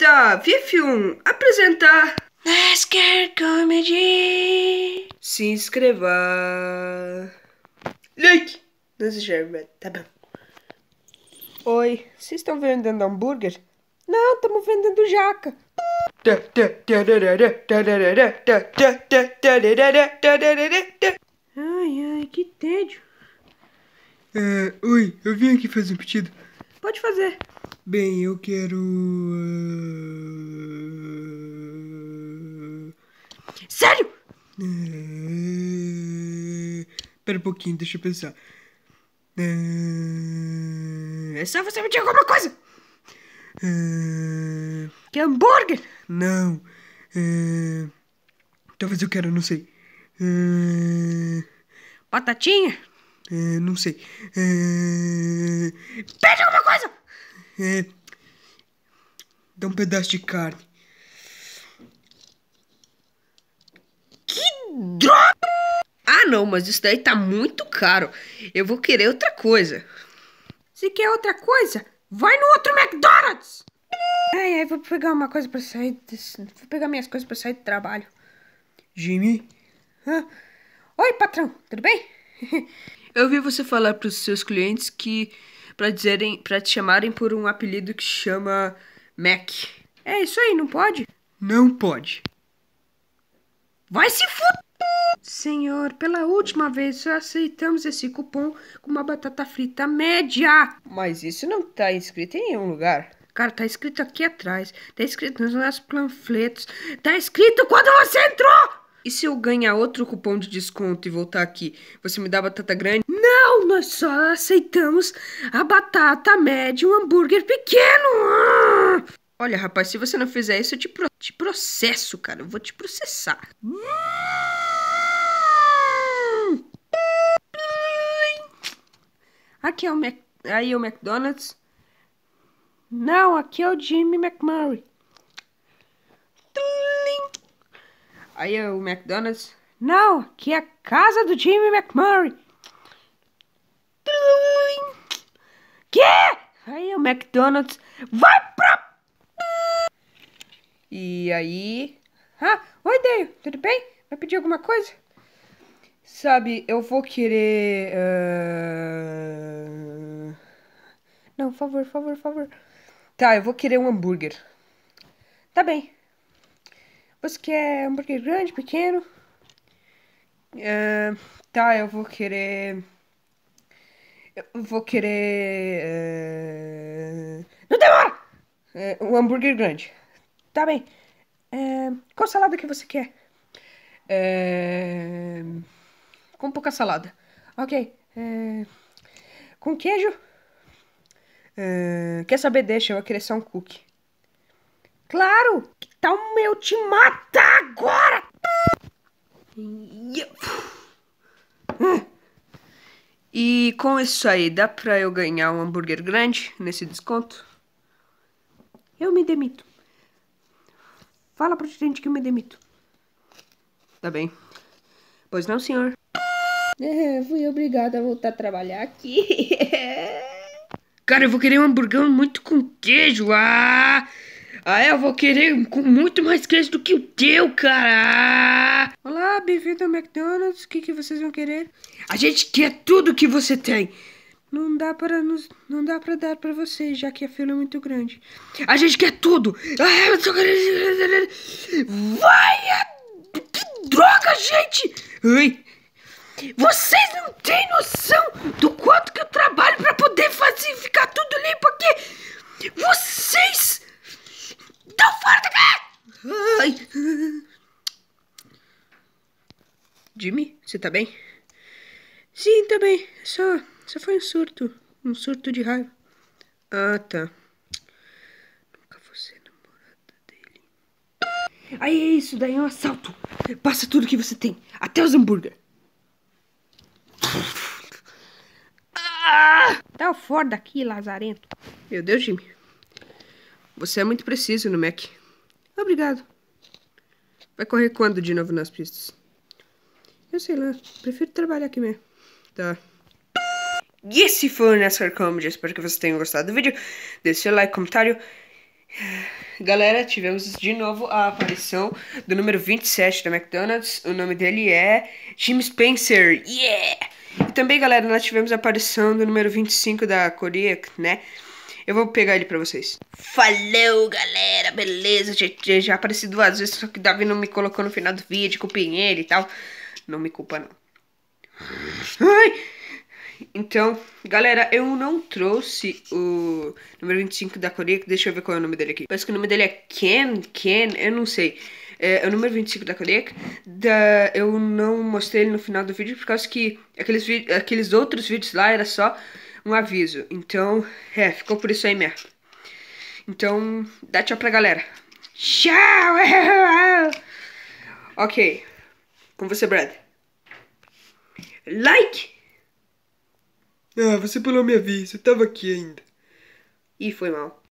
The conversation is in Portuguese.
da Vifilm apresentar NASCAR Comedy. Se inscrever. Like. Não se germe, tá bom. Oi, vocês estão vendendo hambúrguer? Não, estamos vendendo jaca. Ai, ai, que tédio. Uh, oi, eu vim aqui fazer um pedido. Pode fazer. Bem, eu quero. Ah, Sério? Espera ah, um pouquinho, deixa eu pensar. Ah, é só você me dizer alguma coisa! É... Que hambúrguer? Não. Talvez eu quero, não sei. Batatinha? não sei. Pede alguma coisa! É, dá um pedaço de carne. Que droga! Ah, não, mas isso daí tá muito caro. Eu vou querer outra coisa. Se quer outra coisa, vai no outro McDonald's! Ai, ai, vou pegar uma coisa pra sair desse... Vou pegar minhas coisas pra sair do trabalho. Jimmy? Oi, patrão, tudo bem? Eu ouvi você falar pros seus clientes que para dizerem, para te chamarem por um apelido que chama Mac. É isso aí, não pode? Não pode. Vai se fuder! Senhor, pela última vez só aceitamos esse cupom com uma batata frita média. Mas isso não tá escrito em nenhum lugar. Cara, tá escrito aqui atrás, tá escrito nos nossos panfletos, tá escrito quando você entrou! E se eu ganhar outro cupom de desconto e voltar aqui, você me dá batata grande? nós só aceitamos a batata média e um hambúrguer pequeno. Olha, rapaz, se você não fizer isso, eu te, pro te processo, cara. Eu vou te processar. Aqui é o Mac... Aí é o McDonald's. Não, aqui é o Jimmy McMurray. Aí é o McDonald's. Não, aqui é a casa do Jimmy McMurray. Que? Aí o McDonald's vai pra... E aí... Ah, oi, Dale, tudo bem? Vai pedir alguma coisa? Sabe, eu vou querer... Uh... Não, por favor, por favor, por favor. Tá, eu vou querer um hambúrguer. Tá bem. Você quer hambúrguer grande, pequeno? Uh... Tá, eu vou querer... Eu vou querer. Uh... Eh, Não demora! Uh, eh, um hambúrguer grande. Tá bem. Uh, qual salada que você quer? Uh, com pouca salada. Ok. com queijo? quer saber? Deixa, eu vou querer só um cookie. Claro! Que tá tal meu te matar agora? Hum. E com isso aí, dá pra eu ganhar um hambúrguer grande nesse desconto? Eu me demito. Fala pro gerente que eu me demito. Tá bem. Pois não, senhor. É, fui obrigada a voltar a trabalhar aqui. Cara, eu vou querer um hambúrguer muito com queijo. Ah! Ah, eu vou querer com muito mais queijo do que o teu, cara! Olá, bem-vindo ao McDonald's. O que, que vocês vão querer? A gente quer tudo que você tem. Não dá para nos, não dá para dar para vocês, já que a fila é muito grande. A gente quer tudo. Ah, eu só quero. Vai! É, que droga, gente! Ui! vocês não têm noção do quanto que eu trabalho para poder fazer ficar tudo limpo aqui. Vocês tão forte, velho! É! Jimmy, você tá bem? Sim, tá bem. Só, só foi um surto. Um surto de raiva. Ah, tá. Nunca vou ser namorada dele. Aí é isso, daí é um assalto. Passa tudo que você tem. Até os hambúrguer. Ah! Tá fora daqui, lazarento. Meu Deus, Jimmy. Você é muito preciso no Mac. Obrigado. Vai correr quando de novo nas pistas? Eu sei lá. Prefiro trabalhar aqui mesmo. Tá. E esse foi o NASCAR Comedy. Espero que vocês tenham gostado do vídeo. Deixe seu like, comentário. Galera, tivemos de novo a aparição do número 27 da McDonald's. O nome dele é Jim Spencer. Yeah! E também, galera, nós tivemos a aparição do número 25 da Coreia, né? Eu vou pegar ele pra vocês. Falou, galera, beleza? Já, já apareci duas vezes, só que o Davi não me colocou no final do vídeo, culpem ele e tal. Não me culpa, não. Ai! Então, galera, eu não trouxe o número 25 da Coreia, deixa eu ver qual é o nome dele aqui. Parece que o nome dele é Ken, Ken, eu não sei. É, é o número 25 da Coreia, da, eu não mostrei ele no final do vídeo, por causa que aqueles, aqueles outros vídeos lá era só um aviso. Então, é, ficou por isso aí mesmo. Então, dá tchau pra galera. Tchau! ok. Com você, Brad. Like! Ah, você pulou minha vez, eu tava aqui ainda. e foi mal.